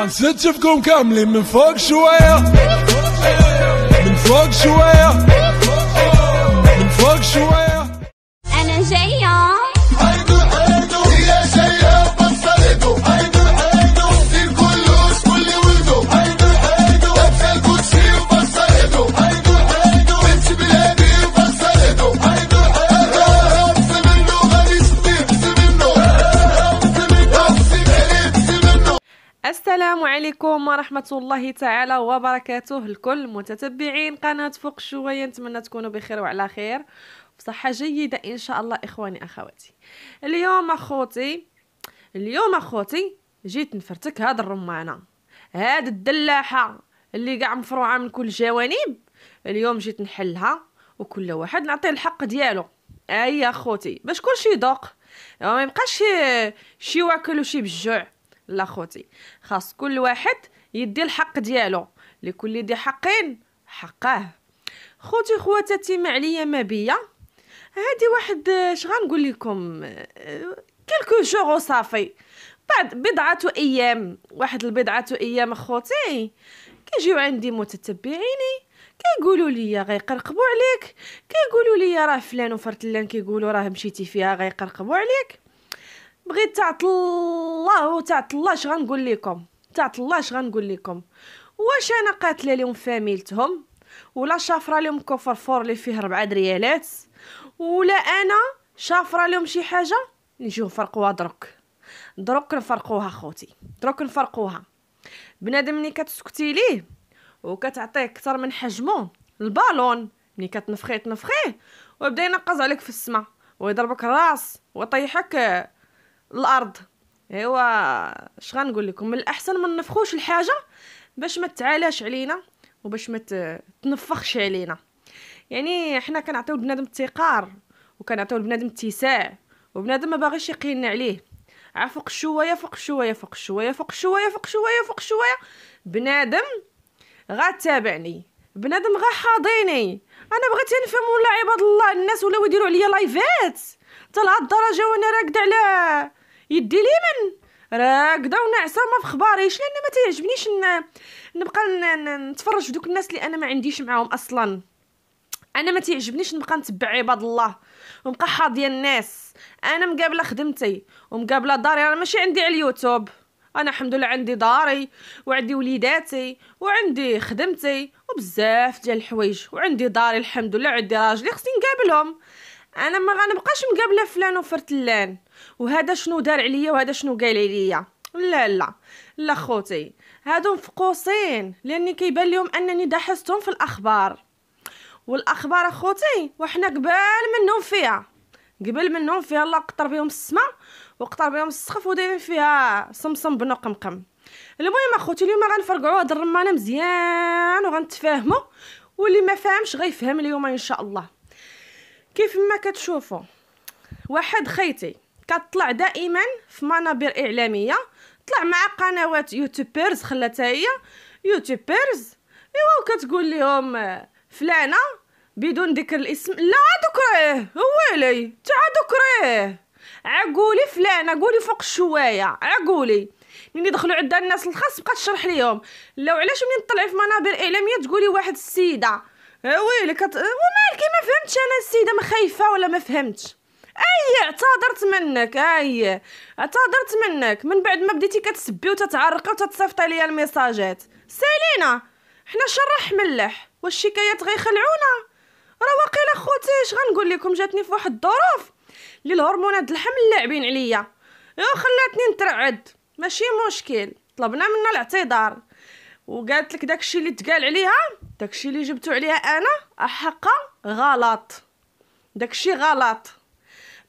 حنستشفكم كاملين من فوق شوية من فوق شوية من فوق شوية أنا جاية السلام عليكم ورحمة الله تعالى وبركاته الكل متتبعين قناة فوق الشوية نتمنى تكونوا بخير وعلى خير بصحة جيدة إن شاء الله إخواني أخواتي اليوم أخوتي اليوم أخوتي جيت نفرتك هاد الرمانة هاد الدلاحة اللي قاع مفروعة من كل جوانب اليوم جيت نحلها وكل واحد نعطيه الحق ديالو اي اخوتي باش كلشي يذوق ما يبقاش شي واكل وشي بالجوع لاخوتي خاص كل واحد يدي الحق ديالو لكل دي حقين حقاه خوتي خواتاتي ما عليا ما بيا هادي واحد اش غنقول لكم كلكو جوغ وصافي بعد بضعة ايام واحد البضعة ايام خوتي كيجيو عندي متتبعيني كيقولوا لي غيقرقبوا عليك كيقولوا لي راه فلان وفرتلان كيقولوا راه مشيتي فيها غيقرقبوا عليك بغيت تعط الله وتعط الله اش غنقول لكم تعط الله اش غنقول لكم واش انا قاتله لهم فاميلتهم ولا شافره لهم كفر فور اللي فيه 4 دريالات ولا انا شافره لهم شي حاجه نجيو نفرقوها درك درك نفرقوها خوتي درك نفرقوها بنادم ملي كتسكتي ليه وكتعطيه اكثر من حجمه البالون ملي كتنفخيه تنفخيه ويبدا ينقز عليك في السما ويضربك الراس ويطيحك الارض ايوا اش غنقول لكم من الاحسن ما نفخوش الحاجه باش ما تعالاش علينا وباش ما تنفخش علينا يعني حنا كنعطيو بنادم التقار وكنعطيو لبنادم اتساع وبنادم ما باغيش يقينا عليه عفق شويه فوق شويه فوق شويه فوق شويه فوق شويه فوق شويه بنادم غتابعني بنادم غا حاضيني انا بغيت نفهم ولا عباد الله الناس ولاو يديروا عليا لايفات حتى الدرجه وانا راكده على يدي من راكده وناعسه وما في خباريش لان ما تيعجبنيش نبقى نتفرج في دوك الناس اللي انا ما عنديش معاهم اصلا انا ما تيعجبنيش نبقى نتبع عباد الله ونبقى حاضيه الناس انا مقابله خدمتي ومقابله داري انا ماشي عندي على اليوتيوب انا الحمد لله عندي داري وعندي وليداتي وعندي خدمتي وبزاف ديال الحوايج وعندي داري الحمد لله عندي راجلي خصني نقابلهم انا ما غنبقاش مقابله فلان وفرتلان وهذا شنو دار عليا وهذا شنو قال عليا لا لا لا خوتي هادو مفقوصين لاني كيبان لهم انني دحستهم في الاخبار والاخبار اخوتي وحنا قبال منهم فيها قبل منهم فيها الله قطر بهم السما وقطر بهم السخف ودايرين فيها صمصم بنو قمقم المهم اخوتي اليوم غنفرقعوا هاد الرمانه مزيان وغنتفاهموا واللي ما فاهمش غيفهم اليوم ان شاء الله كيف ما كتشوفوا واحد خيتي كتطلع دائما في منابر اعلاميه طلع مع قنوات يوتيوبرز خلاتها هي يوتيوبرز ايوا كتقول لهم آه، فلانه بدون ذكر الاسم لا ذكريه كريه ويلي تاع ذكريه عقولي فلانه قولي فوق الشوايه عقولي من يدخلوا عندها الناس الخاص بقى تشرح ليهم لو علاش من تطلعي في منابر اعلاميه تقولي واحد السيده إيه، ويلي كت ونالكي ما فهمتش انا السيده ما خايفه ولا ما فهمتش اي اعتذرت منك اي اعتذرت منك من بعد ما بديتي كتسبي وتتعرقي وتتصيفطي ليا الميساجات سالينا حنا شرح ملح والشكايات غيخلعونا راه واقيلا خوتي اش غنقول لكم جاتني في واحد الظروف اللي الهرمونات الحمل لاعبين عليا يا خلاتني نترعد ماشي مشكل طلبنا منها الاعتذار وقالت لك داكشي اللي تقال عليها داكشي اللي جبتو عليها انا حقا غلط داكشي غلط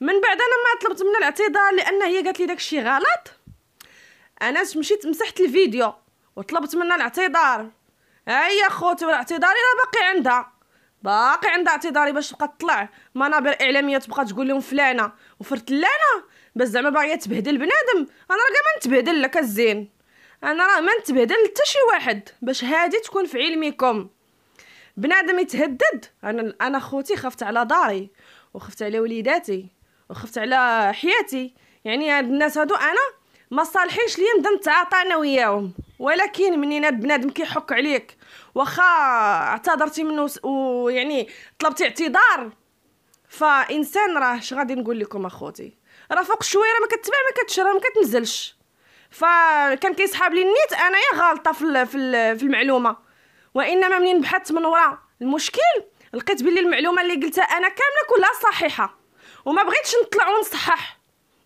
من بعد انا ما طلبت منها الاعتذار لان هي قالت لي داكشي غلط انا مشيت مسحت الفيديو وطلبت منها الاعتذار هيا خوتي والاعتذاري راه باقي عندها باقي عندها اعتذاري باش تبقى تطلع منابر اعلاميه تبقى تقول لهم فلانه لانا بس زعما باغيه تبهدل بنادم انا راه ما نتبهدل لك الزين انا راه ما نتبهدل حتى شي واحد باش هادي تكون في علمكم بنادم يتهدد انا انا خوتي خفت على داري وخفت على وليداتي وخفت على حياتي يعني هاد الناس هادو انا ما صالحينش ليا نبدا نتعاطى انا وياهم ولكن منين هاد بنادم كيحك عليك واخا اعتذرتي منه ويعني طلبتي اعتذار فانسان راه اش غادي نقول لكم اخوتي راه فوق شويه ما كتبع ما كتشرى ما كتنزلش فكان كيسحاب لي النيت انايا غالطه في في المعلومه وانما منين بحثت من وراء المشكل لقيت بلي المعلومه اللي قلتها انا كامله كلها صحيحه وما بغيتش نطلع ونصحح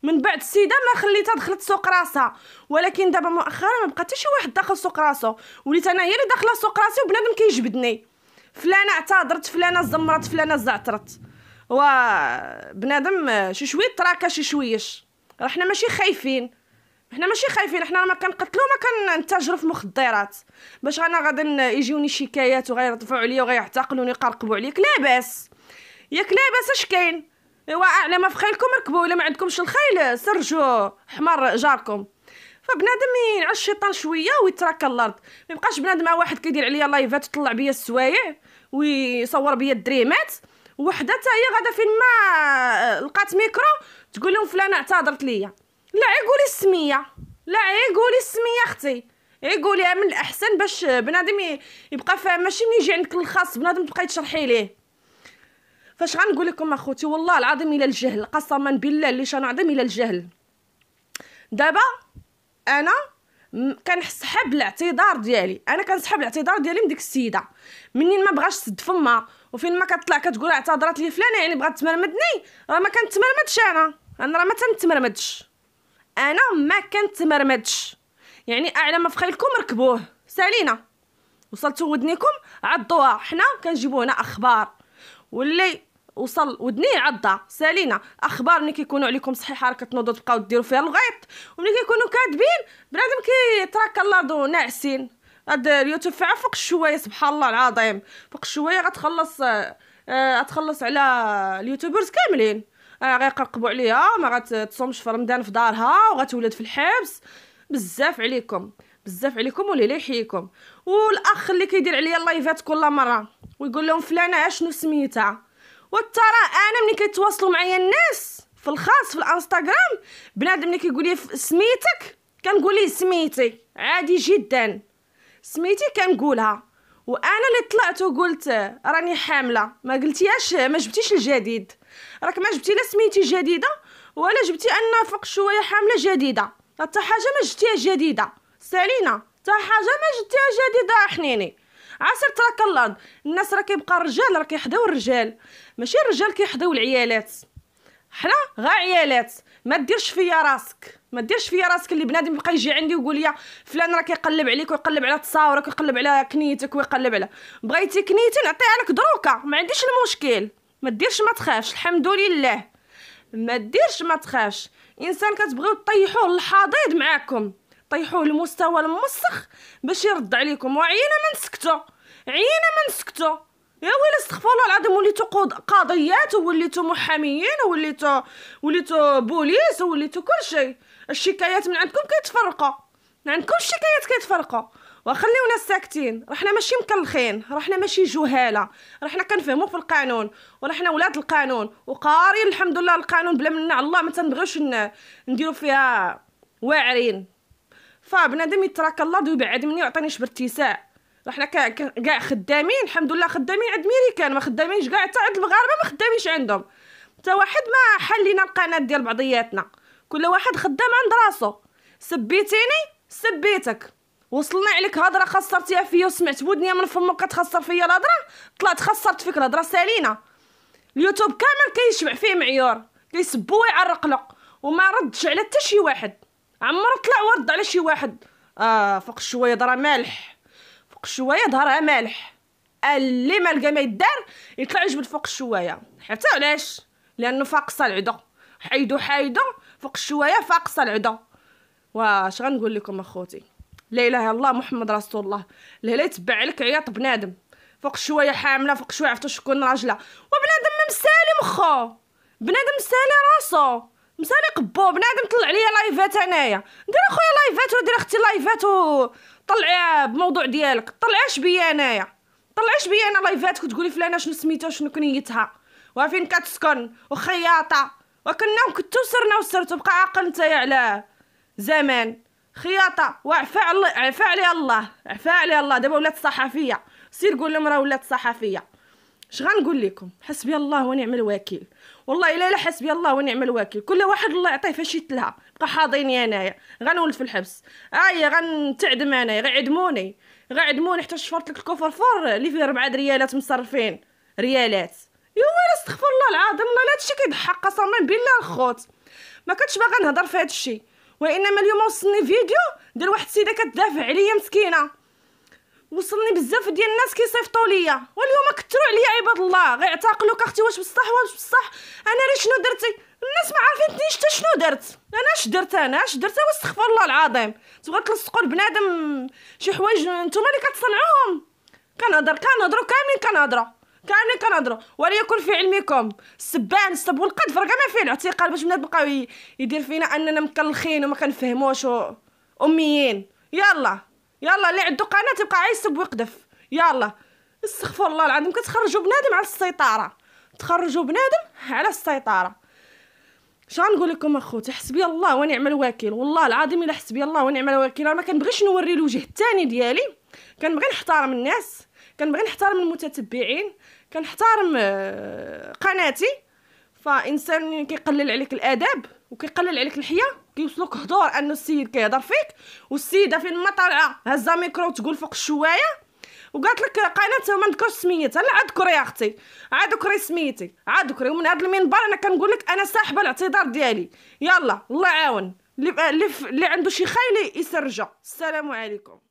من بعد السيده ما خليتها دخلت سوق راسها ولكن دابا مؤخرا ما بقى حتى شي واحد داخل سوق راسو وليت انا هي اللي داخله سوق راسي وبنادم كيجبدني فلانه اعتذرت فلانه زمرت فلانه زعترت وبنادم شي شويه تراكا شي شويش راه حنا ماشي خايفين حنا ماشي خايفين حنا ما كنقتلوا ما كنتاجروا في مخدرات باش انا غادي يجيوني شكايات وغيرفعوا عليا وغيعتقلوني ويقرقبوا عليك لاباس ياك لاباس اش كاين ايوا على ما في خيلكم ركبوا الا ما عندكمش الخيل سرجو حمار جاركم فبنادم ينعش الشيطان شويه ويتراكى الارض ما يبقاش بنادم واحد كيدير عليا لايفات تطلع بيا السوايع ويصور بيا الدريمات وحده حتى هي غادا فين ما آه، لقات ميكرو تقول لهم فلانه اعتذرت ليا لا قولي السميه لا إيه، قولي السميه اختي إيه، قوليها من الاحسن باش بنادم يبقى فاهم ماشي من يجي عندك الخاص بنادم تبقاي تشرحي ليه فاش غنقول لكم اخوتي والله العظيم الى الجهل قسما بالله اللي شان عظيم الى الجهل دابا انا كنسحب الاعتذار ديالي انا كنسحب الاعتذار ديالي من ديك السيده منين ما بغاش تسد فمها وفين ما كتطلع كتقول اعتذرات لي فلانه يعني بغات تمرمدني راه ما كنتمرمدش انا انا راه ما تنتمرمدش انا ما كنتمرمدش يعني اعلى ما في خيلكم ركبوه سالينا وصلت ودنيكم عضوها حنا كنجيبو هنا اخبار واللي وصل ودني عضى سالينا اخبار ملي كيكونوا عليكم صحيحه راه كتنوضوا تبقاو ديروا فيها الغيط وملي كيكونوا كاذبين بنادم كيتراك الارض ناعسين هاد اليوتيوب فيها فوق الشويه سبحان الله العظيم فوق الشويه غتخلص آه، آه، غتخلص على اليوتيوبرز كاملين راه غيقرقبوا عليها ما غتصومش في رمضان في دارها وغتولد في الحبس بزاف عليكم بزاف عليكم واللي يحييكم والاخ اللي كيدير عليا اللايفات كل مره ويقول لهم فلانه اشنو سميتها وترى انا ملي كيتواصلوا معايا الناس في الخاص في الانستغرام بنادم ملي كيقول لي سميتك كنقول ليه سميتي عادي جدا سميتي كنقولها وانا اللي طلعت وقلت راني حامله ما قلتيهاش ما جبتيش الجديد راك ما جبتي لا سميتي جديده ولا جبتي ان فوق شويه حامله جديده حتى حاجه ما جبتيها جديده سالينا حتى حاجه ما جبتيها جديده حنيني عسير تراك الله الناس راه كيبقى الرجال راه كيحداو الرجال ماشي الرجال كيحداو العيالات حنا غا عيالات ما ديرش فيا راسك ما ديرش فيا راسك اللي بنادم يبقى يجي عندي ويقول لي فلان راه كيقلب عليك ويقلب على تصاورك ويقلب على كنيتك ويقلب على بغيتي كنيتي نعطيها لك دروكا ما عنديش المشكل ما ديرش ما تخافش الحمد لله ما ديرش ما تخافش انسان كتبغيو طيحوه للحضيض معاكم طيحوه لمستوى الموسخ باش يرد عليكم وعينا ما نسكتو عينا ما نسكتو يا ويلي استغفر الله العظيم وليتو قضيات وليتو محاميين وليتو وليتو بوليس وليتو كل شيء الشكايات من عندكم كيتفرقوا ما عندكمش كيتفرقوا وخليونا ساكتين رحنا ماشي مكلخين رحنا ماشي جهاله رحنا كنفهموا في القانون ورحنا ولاد القانون وقارين الحمد لله القانون بلا منا الله ما تنبغيوش نديرو فيها واعرين فبنادم يتراك الله ويبعد مني ويعطيني شبر اتساع رحنا كاع خدامين الحمد لله خدامين عند ميريكان ما خدامينش كاع حتى عند المغاربه ما خدامينش عندهم حتى واحد ما حلينا القناه ديال بعضياتنا كل واحد خدام عند راسو سبيتيني سبيتك وصلنا عليك هضره خسرتيها فيا وسمعت ودنيا من فمك كتخسر فيا الهضره طلعت خسرت فيك الهضره سالينا اليوتيوب كامل كيشبع فيه معيار كيسبو ويعرق له وما ردش على حتى شي واحد عمرو طلع ورد على شي واحد اه فوق شويه راه مالح فوق الشوايه ظهرها مالح اللي ما لقى ما يدار يطلع يجبد فوق الشوايه حتى علاش لانه فاقصه العدو حيدو حيدو فوق الشوايه فاقصه العدو واش غنقول لكم اخوتي لا اله الا الله محمد رسول الله لهلا يتبع عليك عياط بنادم فوق شويه حامله فوق شويه عرفتو شكون راجله وبنادم مسالي مخو بنادم مسالي راسو مسالي قبو بنادم طلع ليا لايفات انايا دير اخويا لايفات ودير اختي لايفات وطلعي بموضوع ديالك طلعاش بيا انايا طلعاش بيا انا لايفاتك وتقولي فلانه شنو سميتها شنو كنيتها وفين كتسكن وخياطه وكنا كنتو سرنا وسرتو بقى عاقل نتايا على زمان خياطه وعفى على عفى عليها الله عفى عليها الله دابا ولات صحفيه سير قول لهم راه ولات صحفيه اش غنقول لكم حسبي الله ونعم الوكيل والله الا لا حسبي الله ونعم الوكيل كل واحد الله يعطيه فاش يتلها بقى حاضيني انايا غنولد في الحبس هاي غنتعدم انايا غيعدموني غيعدموني حتى شفرت لك الكفر فور اللي فيه ربعة ريالات مصرفين ريالات يا ويلي استغفر الله العظيم والله لا هادشي كيضحك قسما بالله الخوت ما كنتش باغا نهضر في هادشي وانما اليوم وصلني فيديو ديال واحد السيده كتدافع عليا مسكينه وصلني بزاف ديال الناس كيصيفطوا ليا واليوم كثروا عليا عباد الله غير اختي واش بصح واش بصح انا لي شنو درتي الناس ما عارفينتنيش حتى شنو درت انا اش درت انا اش درت واستغفر الله العظيم تبغى تلصقوا البنادم شي حوايج نتوما اللي كتصنعوهم كنهضر كنهضروا كاملين كنهضروا كاملين كنهضروا وليكن في علمكم السبان السب والقذف راه ما فيه الاعتقال باش بنادم بقاو يدير فينا اننا مكلخين وما كنفهموش اميين يلا يلا اللي عنده قناه تبقى عايز يسب ويقذف يلا استغفر الله العظيم كتخرجوا بنادم على السيطره تخرجوا بنادم على السيطره نقول لكم اخوتي حسبي الله ونعم الوكيل والله العظيم الا حسبي الله ونعم الوكيل ما كنبغيش نوري الوجه الثاني ديالي كنبغي نحترم الناس كنبغي نحترم المتتبعين كنحترم آه، قناتي فانسان كيقلل عليك الاداب وكيقلل عليك الحياه كيوصلوك هضور ان السيد كيهضر فيك والسيده فين ما طالعه هزه ميكرو تقول فوق الشوايه وقالت لك قناتها ما نذكرش سميتها لا عاد يا اختي عاد ذكري سميتي عاد ذكري ومن هذا المنبر انا كنقول لك انا صاحبه الاعتذار ديالي يلا الله يعاون اللي اللي عنده شي خايل يسرجه السلام عليكم